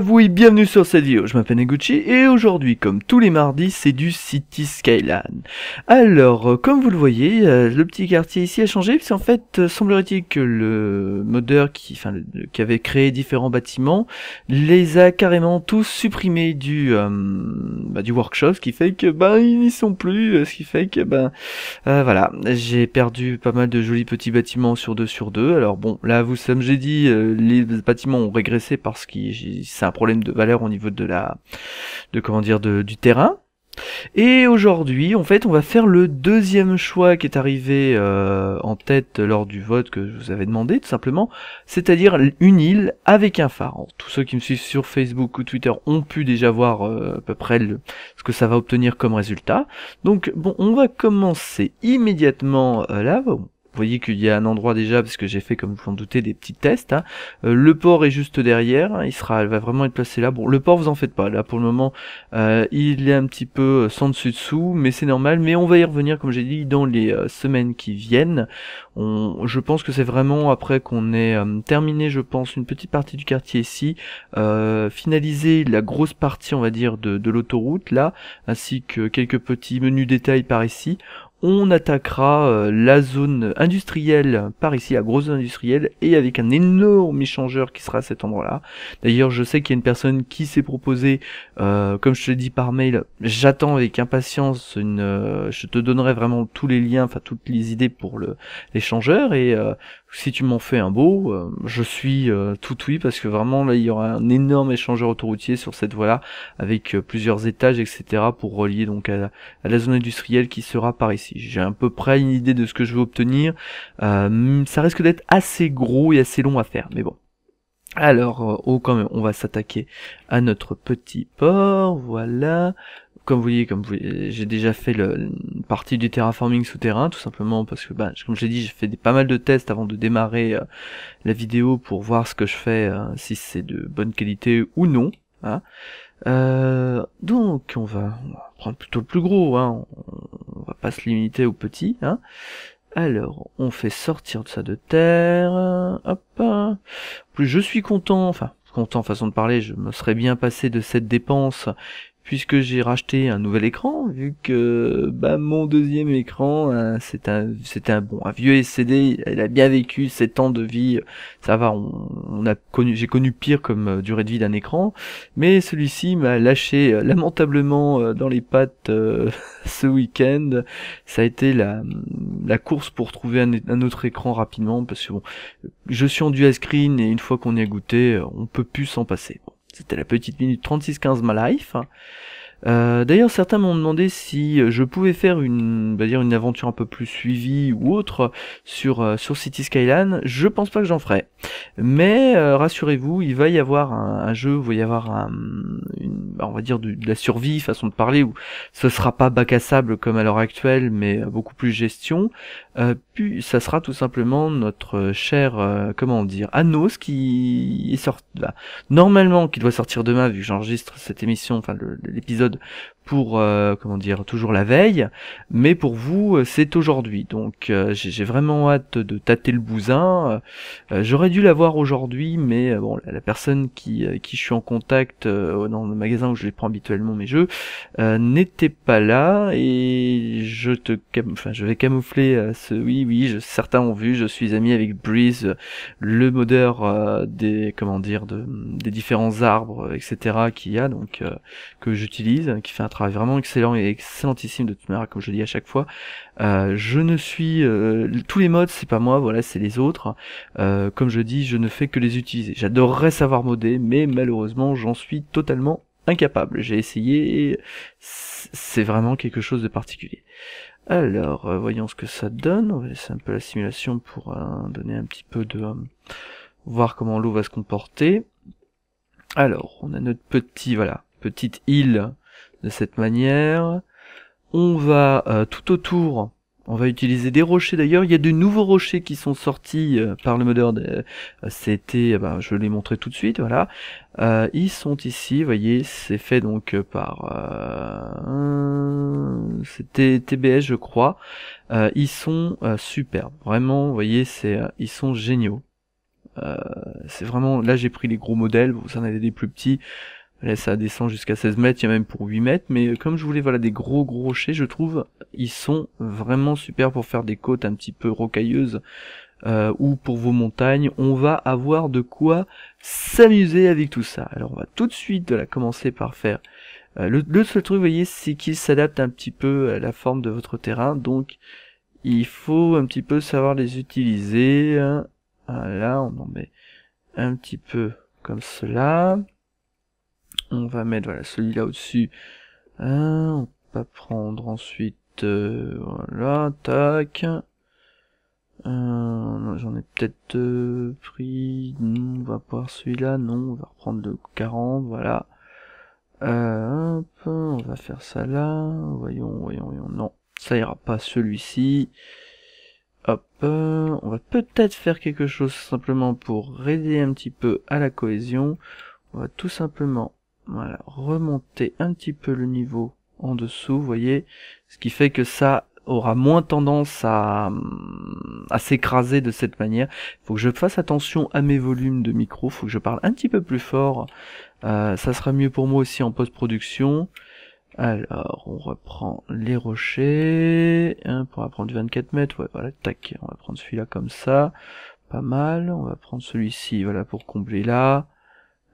vous et bienvenue sur cette vidéo, je m'appelle Neguchi et aujourd'hui comme tous les mardis c'est du City Skyline. Alors euh, comme vous le voyez, euh, le petit quartier ici a changé qu'en fait euh, semblerait-il que le modeur qui, enfin, qui avait créé différents bâtiments les a carrément tous supprimés du, bah, du workshop ce qui fait que ben ils n'y sont plus, ce qui fait que ben voilà, j'ai perdu pas mal de jolis petits bâtiments sur deux sur deux. Alors bon là vous savez j'ai dit les bâtiments ont régressé parce que ça un problème de valeur au niveau de la, de comment dire, du terrain. Et aujourd'hui, en fait, on va faire le deuxième choix qui est arrivé euh, en tête lors du vote que je vous avais demandé, tout simplement, c'est-à-dire une île avec un phare. tous ceux qui me suivent sur Facebook ou Twitter ont pu déjà voir euh, à peu près le, ce que ça va obtenir comme résultat. Donc, bon, on va commencer immédiatement euh, là. Vous voyez qu'il y a un endroit déjà, parce que j'ai fait, comme vous en doutez, des petits tests. Hein. Euh, le port est juste derrière, hein, il sera, va vraiment être placé là. Bon, le port, vous en faites pas. Là, pour le moment, euh, il est un petit peu euh, sans dessus-dessous, mais c'est normal. Mais on va y revenir, comme j'ai dit, dans les semaines qui viennent. je pense que c'est vraiment après qu'on ait terminé, je pense, une petite partie du quartier ici, finaliser la grosse partie, on va dire, de, de l'autoroute, là, ainsi que quelques petits menus détails par ici on attaquera euh, la zone industrielle par ici, la grosse zone industrielle, et avec un énorme échangeur qui sera à cet endroit-là. D'ailleurs, je sais qu'il y a une personne qui s'est proposée, euh, comme je te l'ai dit par mail, j'attends avec impatience une... Euh, je te donnerai vraiment tous les liens, enfin toutes les idées pour l'échangeur, et si tu m'en fais un beau, euh, je suis euh, tout oui parce que vraiment là il y aura un énorme échangeur autoroutier sur cette voie-là avec euh, plusieurs étages etc pour relier donc à, la zone industrielle qui sera par ici. J'ai à peu près une idée de ce que je veux obtenir. ça risque d'être assez gros et assez long à faire, mais bon. Alors, oh quand même, on va s'attaquer à notre petit port, voilà comme vous voyez, comme j'ai déjà fait le, partie du terraforming souterrain, tout simplement parce que, bah, comme je l'ai dit, j'ai fait des, pas mal de tests avant de démarrer euh, la vidéo pour voir ce que je fais, euh, si c'est de bonne qualité ou non. Hein. Euh, donc, on va, prendre plutôt le plus gros, hein. on, va pas se limiter au petit. Hein. Alors, on fait sortir de ça de terre, hop, plus je suis content, enfin, content façon de parler, je me serais bien passé de cette dépense puisque j'ai racheté un nouvel écran, vu que bah, mon deuxième écran, hein, c'est un, c'était un bon, un vieux SCD, il a bien vécu ses ans de vie, ça va, on, a connu, j'ai connu pire comme euh, durée de vie d'un écran, mais celui-ci m'a lâché euh, lamentablement euh, dans les pattes ce week-end. Ça a été la, la course pour trouver un, autre écran rapidement, parce que bon, je suis en dual screen et une fois qu'on y a goûté, on peut plus s'en passer. C'était la petite minute 36-15 ma life. Euh, d'ailleurs, certains m'ont demandé si euh, je pouvais faire une, dire une aventure un peu plus suivie ou autre sur, euh, sur City Skyline. Je pense pas que j'en ferai. Mais rassurez-vous, il va y avoir un, jeu, il va y avoir un, bah, on va dire de, la survie, façon de parler, où ce sera pas bac à sable comme à l'heure actuelle, mais beaucoup plus gestion. puis ça sera tout simplement notre cher, comment dire, Anos qui sort bah, normalement qui doit sortir demain vu que j'enregistre cette émission, enfin l'épisode episode pour euh, comment dire toujours la veille, mais pour vous euh, c'est aujourd'hui. Donc euh, j'ai vraiment hâte de tâter le bousin. J'aurais dû l'avoir aujourd'hui, mais bon la, personne qui qui je suis en contact dans le magasin où je les prends habituellement mes jeux n'était pas là et je te enfin je vais camoufler ce oui oui je, certains ont vu je suis ami avec Breeze le modeur des comment dire de, des différents arbres etc qu'il y a donc que j'utilise qui fait un travail vraiment excellent et excellentissime de toute manière, comme je dis à chaque fois. Euh, je ne suis euh, tous les modes, c'est pas moi, voilà, c'est les autres. Euh, comme je dis, je ne fais que les utiliser. J'adorerais savoir modder, mais malheureusement, j'en suis totalement incapable. J'ai essayé, c'est vraiment quelque chose de particulier. Alors, voyons ce que ça donne. On va laisser un peu la simulation pour donner un petit peu de voir comment l'eau va se comporter. Alors, on a notre petit, voilà, petite île de cette manière. On va euh, tout autour, on va utiliser des rochers d'ailleurs. Il y a de nouveaux rochers qui sont sortis euh, par le modeur. De, euh, C'était, eh ben, je l'ai montré tout de suite, voilà. ils sont ici, Vous voyez, c'est fait donc par... C'était TBS je crois. ils sont superbes, vraiment, vous voyez, c'est, ils sont géniaux. c'est vraiment là j'ai pris les gros modèles, vous en avez des plus petits. Là, ça descend jusqu'à 16 mètres, il y a même pour 8 mètres, mais comme je voulais voilà des gros gros rochers, je trouve ils sont vraiment super pour faire des côtes un petit peu rocailleuses euh, ou pour vos montagnes. On va avoir de quoi s'amuser avec tout ça. Alors on va tout de suite la commencer par faire euh, le, le, seul truc, vous voyez, c'est qu'il s'adapte un petit peu à la forme de votre terrain, donc il faut un petit peu savoir les utiliser. Hein. Voilà, on en met un petit peu comme cela on va mettre voilà, celui-là au-dessus. Hein, on va prendre ensuite, euh, voilà, tac. Euh, j'en ai peut-être euh, pris, on va prendre celui-là, non, on va reprendre le 40, voilà. hop, on va faire ça là, voyons, voyons, voyons, non, ça ira pas celui-ci. Hop, on va peut-être faire quelque chose simplement pour aider un petit peu à la cohésion. On va tout simplement voilà, remonter un petit peu le niveau en dessous, vous voyez, ce qui fait que ça aura moins tendance à, hum, à s'écraser de cette manière. Il faut que je fasse attention à mes volumes de micro, il faut que je parle un petit peu plus fort. Euh, ça sera mieux pour moi aussi en post-production. Alors, on reprend les rochers. Hein, pour apprendre du 24 mètres, voilà, tac, on va prendre celui-là comme ça. Pas mal, on va prendre celui-ci, voilà, pour combler là.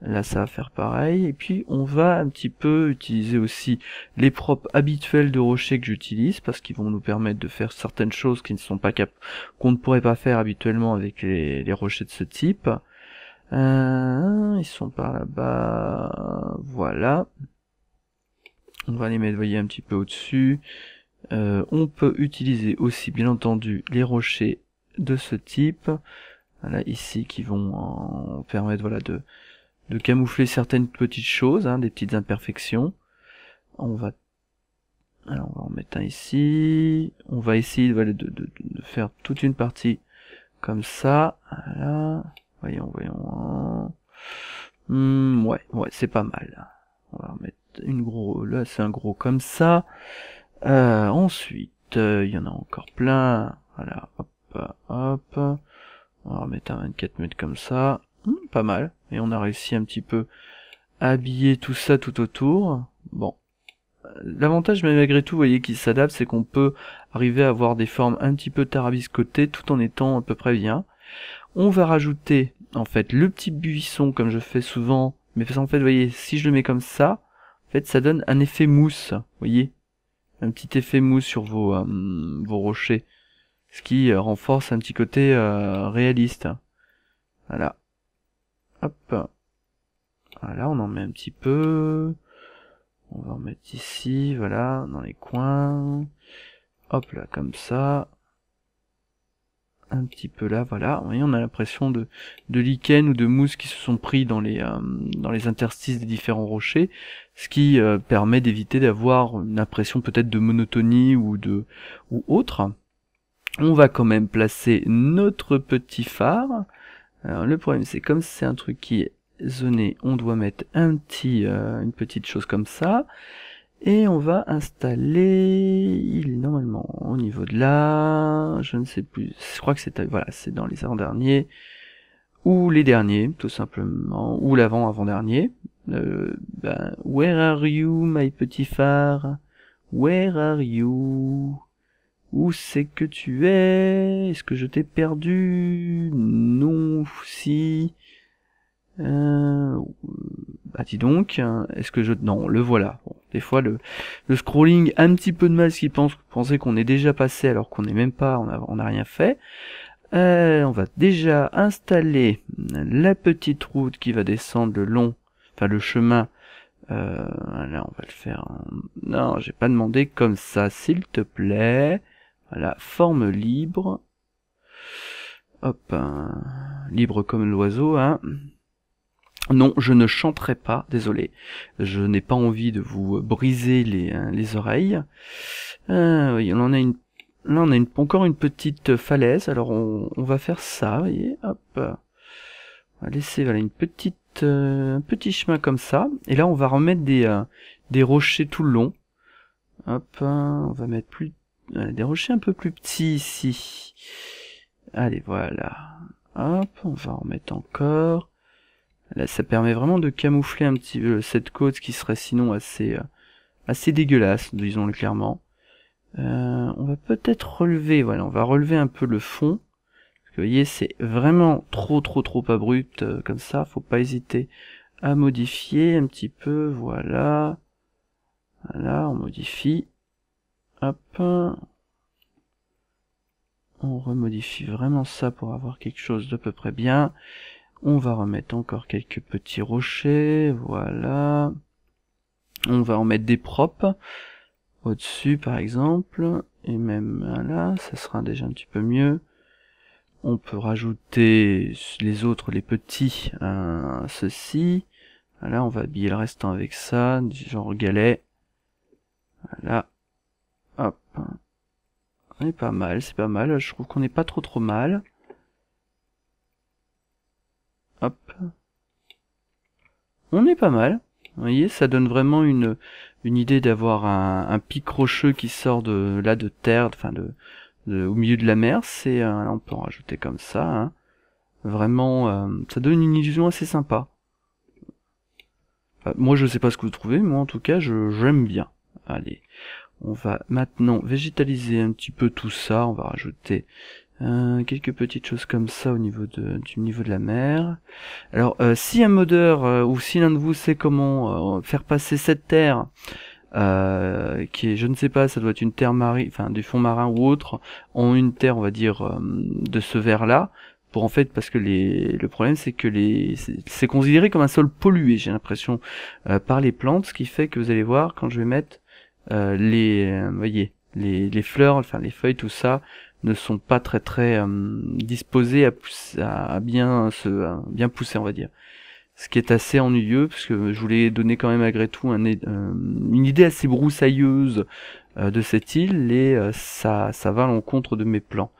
Là, ça va faire pareil. Et puis, on va un petit peu utiliser aussi les propres habituels de rochers que j'utilise, parce qu'ils vont nous permettre de faire certaines choses qui ne sont pas cap qu'on ne pourrait pas faire habituellement avec les, rochers de ce type. Euh, ils sont par là-bas. Voilà. On va les mettre, voyez, un petit peu au-dessus. Euh, on peut utiliser aussi, bien entendu, les rochers de ce type. Voilà, ici, qui vont permettre, voilà, de de camoufler certaines petites choses, hein, des petites imperfections. On va, on va en mettre un ici. On va essayer de, de, de, faire toute une partie comme ça. Voilà. Voyons, voyons. Hmm, ouais, ouais, c'est pas mal. On va remettre une gros. Là, c'est un gros comme ça. Euh, ensuite, euh, il y en a encore plein. Voilà, hop, hop. On va mettre un 24 mètres comme ça. Hmm, pas mal et on a réussi un petit peu à habiller tout ça tout autour. Bon. L'avantage, malgré tout, vous voyez, qu'il s'adapte, c'est qu'on peut arriver à avoir des formes un petit peu tarabiscotées tout en étant à peu près bien. On va rajouter, en fait, le petit buisson, comme je fais souvent. Mais en fait, vous voyez, si je le mets comme ça, en fait, ça donne un effet mousse, vous voyez Un petit effet mousse sur vos, euh, vos rochers. Ce qui euh, renforce un petit côté euh, réaliste. Voilà. Hop. Voilà, ah, on en met un petit peu. On va en mettre ici, voilà, dans les coins. Hop là, comme ça. Un petit peu là, voilà. Vous voyez, on a l'impression de, lichens lichen ou de mousse qui se sont pris dans les, euh, dans les interstices des différents rochers, ce qui euh, permet d'éviter d'avoir une impression peut-être de monotonie ou de ou autre. On va quand même placer notre petit phare. Alors le problème c'est comme c'est un truc qui est zoné, on doit mettre un petit, euh, une petite chose comme ça. Et on va installer, il est normalement au niveau de là, je ne sais plus, je crois que c'est voilà, c'est dans les avant-derniers, ou les derniers, tout simplement, ou l'avant-avant-dernier. Euh, ben, where are you, my petit phare Where are you où c'est que tu es Est-ce que je t'ai perdu Non, si. Euh... Bah, dis donc, est-ce que je... Non, le voilà. Bon, des fois, le, scrolling, un petit peu de mal, ce qui pense qu'on est déjà passé alors qu'on n'est même pas, on n'a rien fait. Euh, on va déjà installer la petite route qui va descendre le long, enfin le chemin. Euh, là, on va le faire. Non, j'ai pas demandé comme ça, s'il te plaît la forme libre. Hop, hein. libre comme l'oiseau, hein. Non, je ne chanterai pas, désolé. Je n'ai pas envie de vous briser les, hein, oreilles. Euh, oui, on en a une, là on a encore une petite falaise, alors on, va faire ça, voyez, hop. On va laisser voilà, une petite, euh, un petit chemin comme ça, et là on va remettre des, euh, des rochers tout le long. Hop, hein. on va mettre plus des rochers un peu plus petits ici. Allez, voilà. Hop, on va en mettre encore. Là, ça permet vraiment de camoufler un petit peu cette côte qui serait sinon assez, euh, assez dégueulasse, disons-le clairement. Euh, on va peut-être relever, voilà, on va relever un peu le fond. vous voyez, c'est vraiment trop, trop, trop abrupt euh, comme ça. Faut pas hésiter à modifier un petit peu, voilà. Voilà, on modifie. On remodifie vraiment ça pour avoir quelque chose de peu près bien. On va remettre encore quelques petits rochers, voilà. On va en mettre des propres au-dessus par exemple, et même là, ça sera déjà un petit peu mieux. On peut rajouter les autres, les petits, ceci. Voilà, on va habiller le restant avec ça, du genre galet. Voilà. C'est pas mal, c'est pas mal. Je trouve qu'on n'est pas trop trop mal. Hop. On est pas mal. Vous voyez, ça donne vraiment une, une idée d'avoir un, pic rocheux qui sort de là de terre, enfin de, au milieu de la mer. C'est euh, on peut en rajouter comme ça. Hein. Vraiment, euh, ça donne une illusion assez sympa. Euh, moi, je sais pas ce que vous trouvez, moi en tout cas, je j'aime bien. Allez, on va maintenant végétaliser un petit peu tout ça. On va rajouter euh, quelques petites choses comme ça au niveau de, du niveau de la mer. Alors, euh, si un modeur euh, ou si l'un de vous sait comment faire passer cette terre, qui est, je ne sais pas, ça doit être une terre marine, enfin du fond marin ou autre, en une terre, on va dire, de ce verre-là, pour en fait parce que le problème c'est que les c'est considéré comme un sol pollué j'ai l'impression par les plantes ce qui fait que vous allez voir quand je vais mettre euh, les, euh, voyez, les, les, fleurs, enfin les feuilles, tout ça, ne sont pas très très euh, disposées à, à bien se, bien pousser, on va dire. Ce qui est assez ennuyeux, parce que je voulais donner quand même malgré tout une idée assez broussailleuse de cette île, et ça, ça va à l'encontre de mes plans.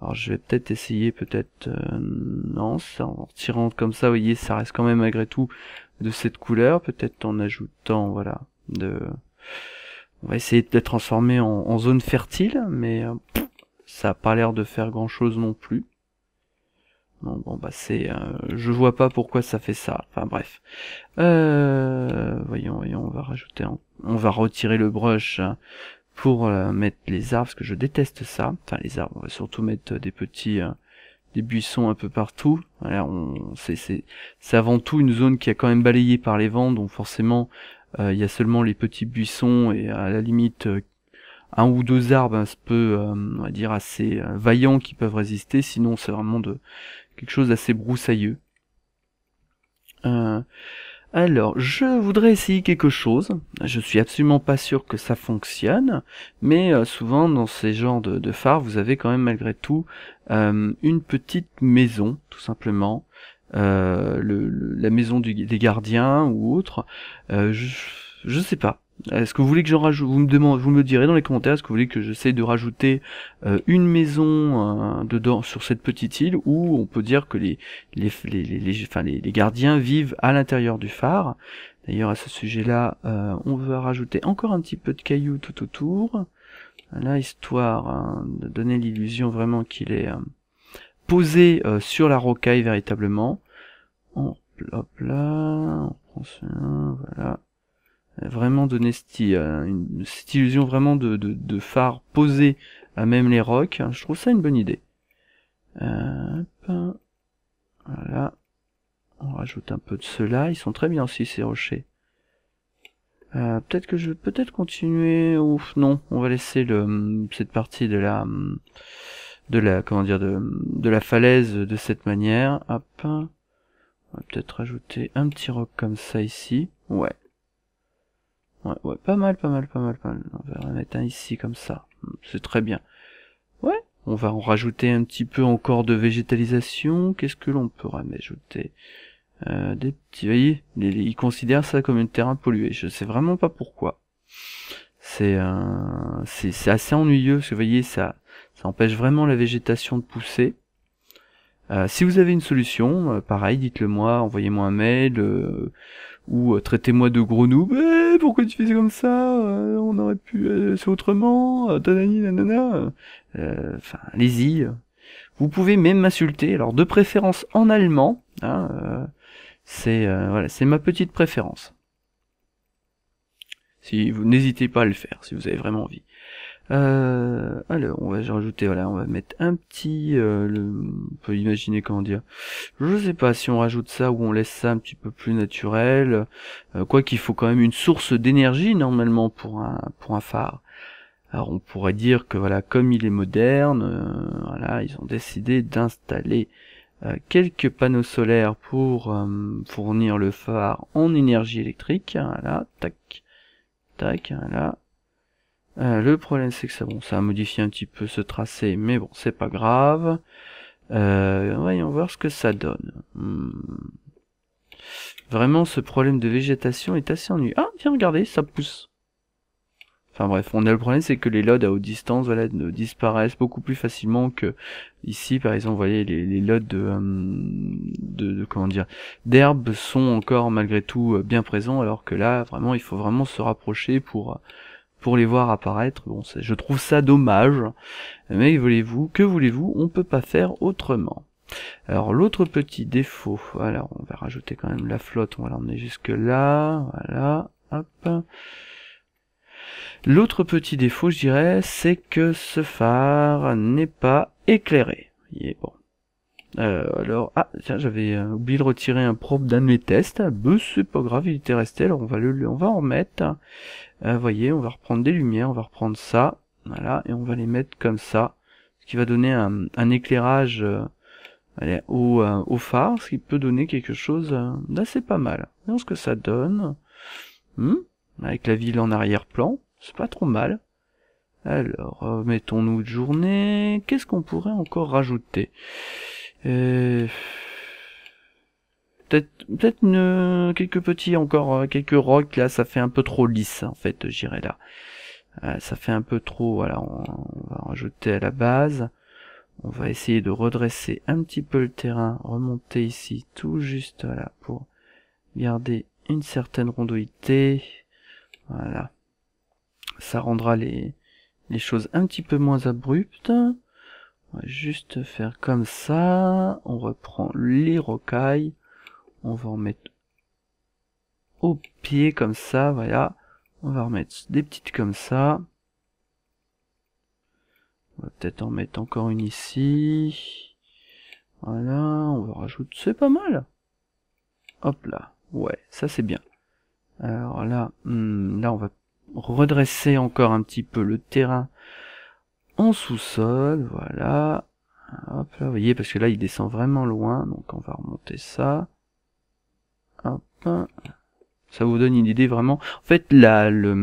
Alors je vais peut-être essayer, peut-être... non, ça, en tirant comme ça, vous voyez, ça reste quand même malgré tout de cette couleur. Peut-être en ajoutant, voilà, de... On va essayer de les transformer en, zone fertile, mais euh, ça n'a pas l'air de faire grand chose non plus. Non, bon bah c'est... Euh, je vois pas pourquoi ça fait ça. Enfin bref. Euh, voyons, voyons, on va rajouter... on va retirer le brush hein, pour mettre les arbres, parce que je déteste ça. Enfin les arbres, on va surtout mettre des petits... des buissons un peu partout. Voilà, on, c'est, c'est, c'est avant tout une zone qui a quand même balayée par les vents, donc forcément euh, il y a seulement les petits buissons et euh, à la limite euh, un ou deux arbres un peu, on va dire, assez vaillants qui peuvent résister, sinon c'est vraiment de quelque chose d'assez broussailleux. alors, je voudrais essayer quelque chose. Je suis absolument pas sûr que ça fonctionne, mais souvent dans ces genres de, phares, vous avez quand même malgré tout une petite maison, tout simplement, euh, la maison des gardiens ou autre. Euh, je, je sais pas. Est-ce que vous voulez que j'en rajoute Vous me demandez, vous me direz dans les commentaires. Est-ce que vous voulez que j'essaye de rajouter euh, une maison dedans sur cette petite île où on peut dire que les les les enfin, les, gardiens vivent à l'intérieur du phare. D'ailleurs à ce sujet-là, on va rajouter encore un petit peu de cailloux tout autour, là histoire hein, de donner l'illusion vraiment qu'il est posé sur la rocaille véritablement on, hop là, on prend celui voilà. Euh, vraiment donner euh, cette, une, illusion vraiment de, phare posé à même les rocs, hein, je trouve ça une bonne idée. Euh, hein, voilà. On rajoute un peu de cela, ils sont très bien aussi ces rochers. peut-être que je vais peut-être continuer ouf non on va laisser le, cette partie de la de la comment dire de, de la falaise de cette manière hop hein. On va peut-être rajouter un petit roc comme ça ici. Ouais. Ouais, ouais, pas mal, pas mal, pas mal, pas mal. On va en mettre un ici comme ça. Hmm, c'est très bien. Ouais, on va en rajouter un petit peu encore de végétalisation. Qu'est-ce que l'on peut rajouter euh, Des petits... Vous voyez, ils considèrent ça comme un terrain pollué. Je sais vraiment pas pourquoi. C'est un c'est assez ennuyeux, parce que vous voyez, ça, ça empêche vraiment la végétation de pousser. Euh, si vous avez une solution, euh, pareil, dites-le moi, envoyez-moi un mail, euh, ou traitez-moi de gros noob, eh, pourquoi tu fais comme ça On aurait pu, c'est autrement, tanani nanana. Enfin, allez-y. Vous pouvez même m'insulter, alors de préférence en allemand, hein, c'est voilà, c'est ma petite préférence. Si vous n'hésitez pas à le faire, si vous avez vraiment envie. Euh, alors, on va rajouter, voilà, on va mettre un petit, euh, on peut imaginer comment dire, je sais pas si on rajoute ça ou on laisse ça un petit peu plus naturel, euh, quoi qu'il faut quand même une source d'énergie normalement pour un, pour un phare. Alors on pourrait dire que voilà, comme il est moderne, euh, voilà, ils ont décidé d'installer quelques panneaux solaires pour fournir le phare en énergie électrique, voilà, tac, tac, voilà, euh, le problème c'est que ça, bon, ça a modifié un petit peu ce tracé, mais bon, c'est pas grave. Euh, voyons voir ce que ça donne. Hmm. Vraiment, ce problème de végétation est assez ennuyeux. Ah, viens, regardez, ça pousse. Enfin bref, on a le problème, c'est que les lodes à haute distance, voilà, disparaissent beaucoup plus facilement que ici, par exemple, vous voyez, les, les lodes de, euh, de, de, comment dire, d'herbes sont encore malgré tout bien présents, alors que là, vraiment, il faut vraiment se rapprocher pour pour les voir apparaître. Bon, je trouve ça dommage, mais voulez-vous, que voulez-vous, on peut pas faire autrement. Alors l'autre petit défaut, alors on va rajouter quand même la flotte, on va l'emmener jusque là, voilà, hop. L'autre petit défaut, je dirais, c'est que ce phare n'est pas éclairé. Il est bon. Euh, alors, ah, tiens, j'avais euh, oublié de retirer un propre d'un de mes tests. Ah, bah, c'est pas grave, il était resté, alors on va, le, on va en remettre. Vous euh, voyez, on va reprendre des lumières, on va reprendre ça, voilà, et on va les mettre comme ça, ce qui va donner un, éclairage euh, euh, au, phare, ce qui peut donner quelque chose d'assez pas mal. Voyons ce que ça donne, hmm, avec la ville en arrière-plan, c'est pas trop mal. Alors, mettons-nous de journée, qu'est-ce qu'on pourrait encore rajouter euh... Peut-être quelques petits encore, euh, quelques rocs là, ça fait un peu trop lisse en fait, j'irai là. Euh, ça fait un peu trop, voilà, on, va rajouter à la base. On va essayer de redresser un petit peu le terrain, remonter ici tout juste, voilà, pour garder une certaine rondoïté. Voilà. Ça rendra les, les choses un petit peu moins abruptes. On va juste faire comme ça. On reprend les rocailles on va en mettre au pied comme ça, voilà. On va mettre des petites comme ça. On va peut-être en mettre encore une ici. Voilà, on va rajouter, c'est pas mal. Hop là, ouais, ça c'est bien. Alors là, hmm, là on va redresser encore un petit peu le terrain en sous-sol, voilà. Hop là, vous voyez, parce que là il descend vraiment loin, donc on va remonter ça. Ça vous donne une idée vraiment. En fait, la, le,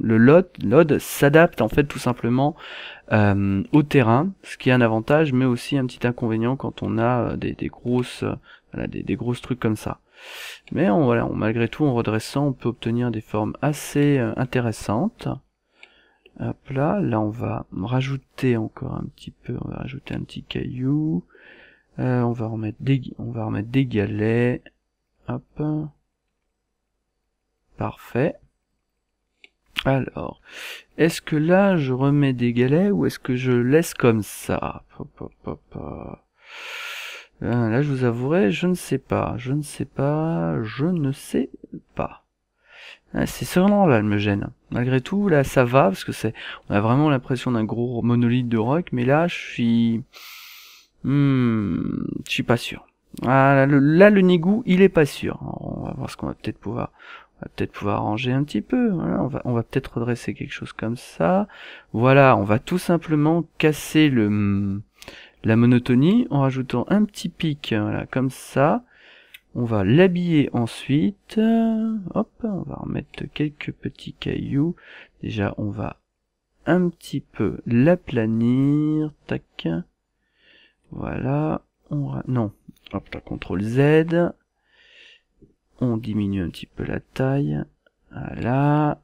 le s'adapte en fait tout simplement euh, au terrain, ce qui est un avantage, mais aussi un petit inconvénient quand on a euh, des, grosses, euh, des, grosses trucs comme ça. Mais on, voilà, on, malgré tout, en redressant, on peut obtenir des formes assez intéressantes. Hop là, là on va rajouter encore un petit peu, on va rajouter un petit caillou. on va remettre des, on va remettre des galets. Hop. Parfait. Alors, est-ce que là je remets des galets ou est-ce que je laisse comme ça euh, Là, je vous avouerai, je ne sais pas, je ne sais pas, je ne sais pas. Ah, c'est seulement là, elle me gêne. Malgré tout, là, ça va, parce que c'est, on a vraiment l'impression d'un gros monolithe de rock, mais là, je suis, hmm, je suis pas sûr. Ah, là, le, là, le Nigou, il est pas sûr. On va voir ce qu'on va peut-être pouvoir peut-être pouvoir arranger un petit peu. on va, on va peut-être redresser quelque chose comme ça. Voilà, on va tout simplement casser le, mm, la monotonie en rajoutant un petit pic, voilà, comme ça. On va l'habiller ensuite. Hop, on va remettre quelques petits cailloux. Déjà, on va un petit peu l'aplanir. Tac. Voilà. On Non, Hop la CTRL Z. On diminue un petit peu la taille. Voilà.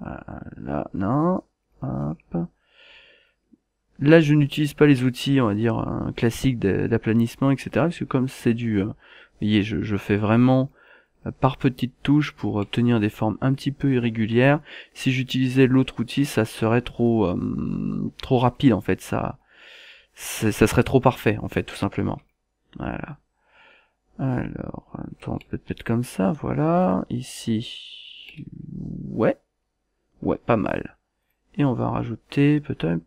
Voilà, non. Hop. Là, je n'utilise pas les outils, on va dire, euh, classiques d'aplanissement, etc. Parce que comme c'est du... Euh, voyez, je, fais vraiment euh, par petites touches pour obtenir des formes un petit peu irrégulières. Si j'utilisais l'autre outil, ça serait trop trop rapide en fait. Ça ça serait trop parfait en fait tout simplement voilà alors on peut peut comme ça voilà ici ouais ouais pas mal et on va rajouter peut-être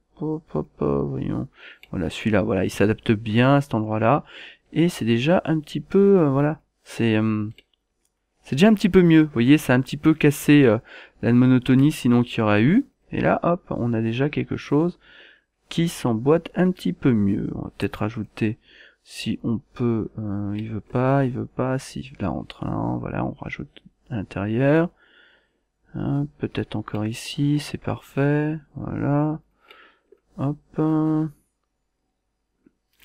voyons voilà celui-là voilà il s'adapte bien à cet endroit là et c'est déjà un petit peu euh, voilà c'est euh, c'est déjà un petit peu mieux vous voyez ça un petit peu cassé euh, la monotonie sinon qu'il y aurait eu et là hop on a déjà quelque chose qui s'emboîte un petit peu mieux. On va peut-être ajouter si on peut, euh, il veut pas, il veut pas, si là en train voilà, on rajoute à l'intérieur. Hein, peut-être encore ici, c'est parfait, voilà. Hop.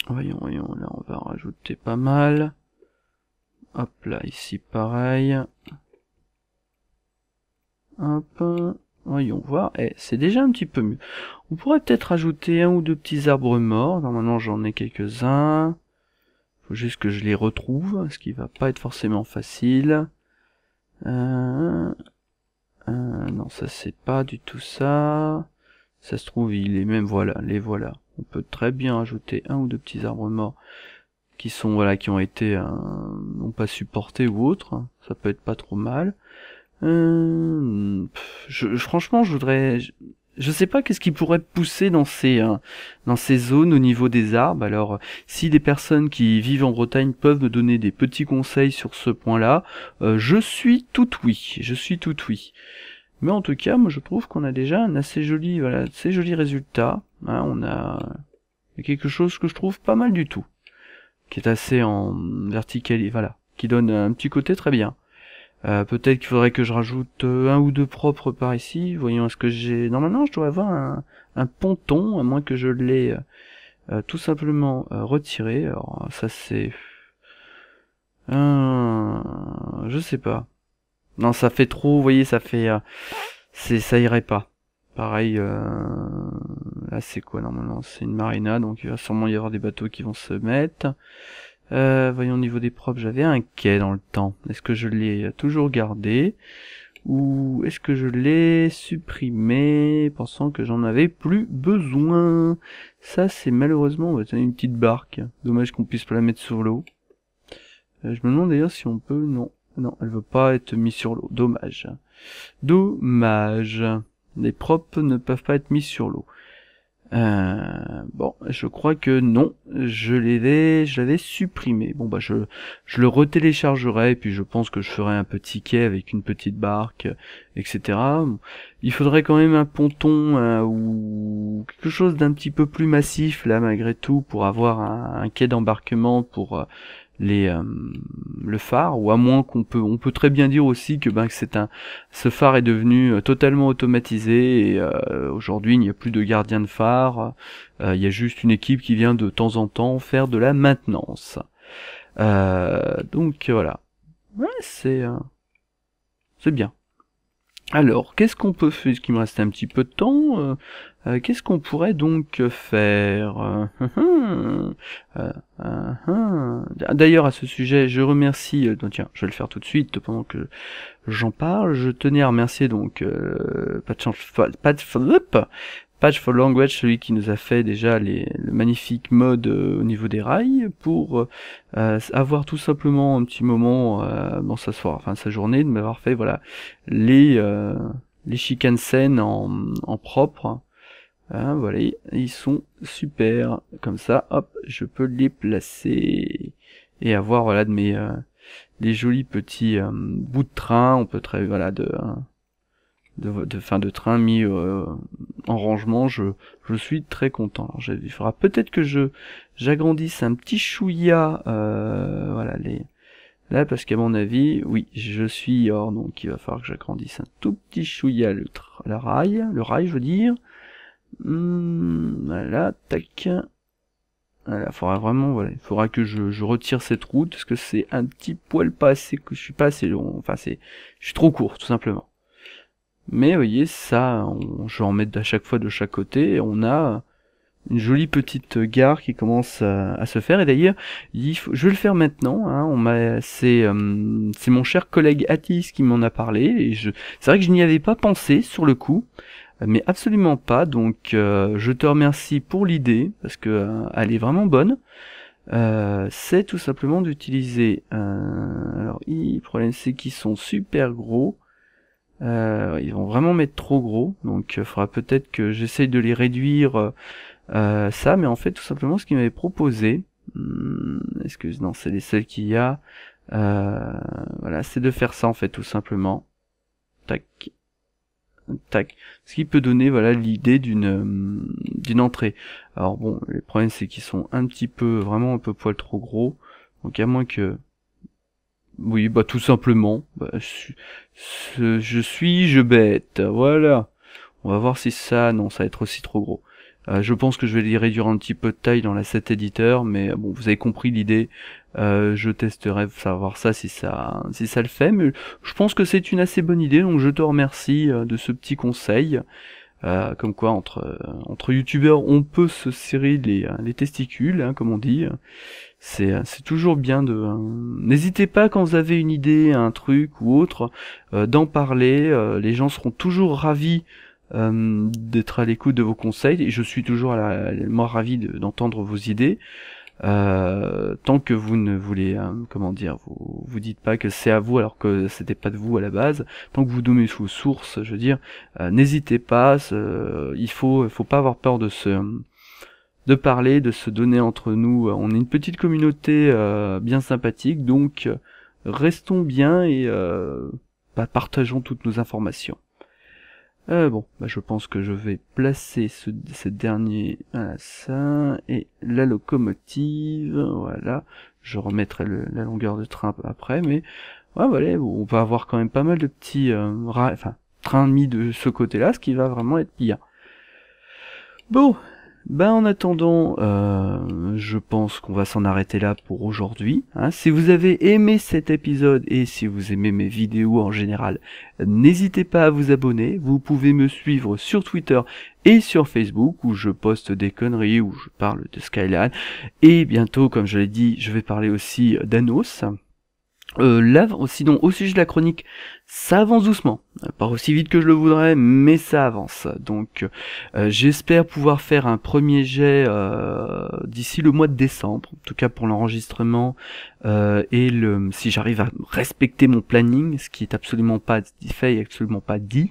Voyons, voyons, là on va rajouter pas mal. Hop là, ici pareil. Hop. Voyons voir, eh, c'est déjà un petit peu mieux. On pourrait peut-être ajouter un ou deux petits arbres morts. Normalement, j'en ai quelques-uns. Faut juste que je les retrouve, ce qui va pas être forcément facile. Euh, euh... non, ça c'est pas du tout ça. Ça se trouve, il est même, voilà, les voilà. On peut très bien ajouter un ou deux petits arbres morts qui sont, voilà, qui ont été, euh, non pas supporté ou autres. Ça peut être pas trop mal. Euh, je, franchement, je voudrais. Je, sais pas qu'est-ce qui pourrait pousser dans ces euh, dans ces zones au niveau des arbres. Alors, si des personnes qui vivent en Bretagne peuvent me donner des petits conseils sur ce point-là, euh, je suis tout oui. Je suis tout oui. Mais en tout cas, moi, je trouve qu'on a déjà un assez joli voilà, assez joli résultat. Hein. on a quelque chose que je trouve pas mal du tout, qui est assez en vertical. Voilà, qui donne un petit côté très bien. Euh, peut-être qu'il faudrait que je rajoute euh, un ou deux propres par ici. Voyons, est-ce que j'ai... Normalement, je dois avoir un, ponton, à moins que je l'ai euh, tout simplement retiré. Alors, ça c'est... je sais pas. Non, ça fait trop, vous voyez, ça fait... c'est ça irait pas. Pareil, là c'est quoi normalement C'est une marina, donc il va sûrement y avoir des bateaux qui vont se mettre. Euh, voyons au niveau des propres, j'avais un quai dans le temps. Est-ce que je l'ai euh, toujours gardé ou est-ce que je l'ai supprimé pensant que j'en avais plus besoin Ça c'est malheureusement une petite barque. Dommage qu'on puisse pas la mettre sur l'eau. Euh, je me demande d'ailleurs si on peut... Non, non, elle veut pas être mise sur l'eau. Dommage. Dommage. Les propres ne peuvent pas être mis sur l'eau. Euh, bon, je crois que non, je l'avais, je supprimé. Bon bah je, je le retéléchargerai et puis je pense que je ferai un petit quai avec une petite barque, etc il faudrait quand même un ponton euh, ou quelque chose d'un petit peu plus massif là malgré tout pour avoir un, quai d'embarquement pour euh, les euh, le phare ou à moins qu'on peut on peut très bien dire aussi que ben c'est un ce phare est devenu totalement automatisé et aujourd'hui il n'y a plus de gardien de phare il y a juste une équipe qui vient de temps en temps faire de la maintenance donc voilà ouais, c'est c'est bien alors, qu'est-ce qu'on peut faire, qu'il me reste un petit peu de temps, euh, euh, qu'est-ce qu'on pourrait donc faire euh, D'ailleurs, à ce sujet, je remercie, tiens, je vais le faire tout de suite pendant que j'en parle, je tenais à remercier donc euh, de... flip for Language, celui qui nous a fait déjà les, le magnifique mode euh, au niveau des rails, pour euh, avoir tout simplement un petit moment euh, dans sa soirée, enfin sa journée, de m'avoir fait voilà les euh, les Shikansen en, en propre. Hein, voilà, ils sont super. Comme ça, hop, je peux les placer et avoir voilà de mes des jolis petits bouts de train. On peut très voilà de de, fin de train mis euh, en rangement, je, je suis très content. Alors, il faudra peut-être que je j'agrandisse un petit chouïa, euh, voilà les là parce qu'à mon avis, oui, je suis hors, donc il va falloir que j'agrandisse un tout petit chouïa le rail, le rail je veux dire. Hum, voilà, tac. Voilà, faudra vraiment, voilà, il faudra que je, je, retire cette route parce que c'est un petit poil pas assez, que je suis pas assez long, enfin c'est, je suis trop court tout simplement. Mais vous voyez, ça, on, je vais en mettre à chaque fois de chaque côté, on a une jolie petite gare qui commence à, se faire. Et d'ailleurs, je vais le faire maintenant. Hein. Euh, c'est, mon cher collègue Atis qui m'en a parlé. Et je, c'est vrai que je n'y avais pas pensé sur le coup, mais absolument pas. Donc, euh, je te remercie pour l'idée parce que euh, elle est vraiment bonne. c'est tout simplement d'utiliser. alors, le problème c'est qu'ils sont super gros. Euh, ils vont vraiment mettre trop gros, donc il euh, faudra peut-être que j'essaye de les réduire euh, ça, mais en fait tout simplement ce qu'il m'avait proposé, hmm, excuse, non c'est les seuls qu'il y a, voilà, c'est de faire ça en fait tout simplement, tac, tac, ce qui peut donner voilà l'idée d'une hmm, d'une entrée. Alors bon, les problèmes c'est qu'ils sont un petit peu, vraiment un peu poil trop gros, donc à moins que oui, bah tout simplement. Bah, je, suis, je bête. Voilà. On va voir si ça... Non, ça va être aussi trop gros. Euh, je pense que je vais les réduire un petit peu de taille dans la set éditeur, mais bon, vous avez compris l'idée. Euh, je testerai savoir ça si ça si ça le fait, mais je pense que c'est une assez bonne idée, donc je te remercie euh, de ce petit conseil. Euh, comme quoi entre euh, entre youtubeurs on peut se serrer les, euh, testicules hein, comme on dit c'est c'est toujours bien de n'hésitez pas quand vous avez une idée un truc ou autre d'en parler les gens seront toujours ravis d'être à l'écoute de vos conseils et je suis toujours à la, moi ravi d'entendre vos idées euh, tant que vous ne voulez, euh, comment dire, vous vous dites pas que c'est à vous alors que c'était pas de vous à la base, tant que vous donnez sous source, je veux dire, euh, n'hésitez pas, il faut, faut pas avoir peur de se de parler, de se donner entre nous. On est une petite communauté bien sympathique, donc restons bien et bah, partageons toutes nos informations. Euh, bon, bah, je pense que je vais placer ce, dernier à ça, et la locomotive, voilà, je remettrai la longueur de train après, mais voilà, on va avoir quand même pas mal de petits euh, enfin, trains mis de ce côté-là, ce qui va vraiment être bien. Bon, ben en attendant, euh, je pense qu'on va s'en arrêter là pour aujourd'hui. Hein. si vous avez aimé cet épisode et si vous aimez mes vidéos en général, n'hésitez pas à vous abonner. Vous pouvez me suivre sur Twitter et sur Facebook où je poste des conneries, où je parle de Skyline. Et bientôt, comme je l'ai dit, je vais parler aussi d'Anos. Euh, là, sinon, au sujet de la chronique, ça avance doucement. Euh, pas aussi vite que je le voudrais, mais ça avance. Donc, euh, j'espère pouvoir faire un premier jet euh, d'ici le mois de décembre, en tout cas pour l'enregistrement et le, si j'arrive à respecter mon planning, ce qui est absolument pas fait absolument pas dit.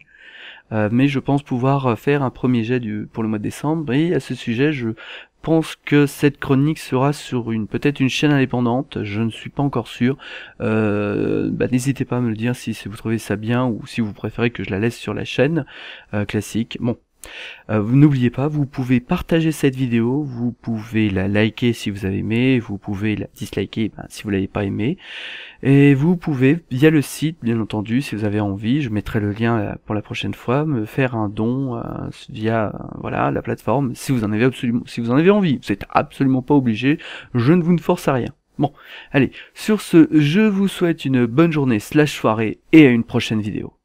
mais je pense pouvoir faire un premier jet du, pour le mois de décembre. Et à ce sujet, je pense que cette chronique sera sur une peut-être une chaîne indépendante, je ne suis pas encore sûr. Euh, bah, n'hésitez pas à me le dire si, vous trouvez ça bien ou si vous préférez que je la laisse sur la chaîne euh, classique. Bon, euh, n'oubliez pas, vous pouvez partager cette vidéo, vous pouvez la liker si vous avez aimé, vous pouvez la disliker ben, si vous l'avez pas aimé, et vous pouvez via le site, bien entendu, si vous avez envie, je mettrai le lien euh, pour la prochaine fois, me faire un don euh, via voilà la plateforme, si vous en avez absolument, si vous en avez envie, vous n'êtes absolument pas obligé, je ne vous ne force à rien. Bon, allez, sur ce, je vous souhaite une bonne journée slash soirée et à une prochaine vidéo.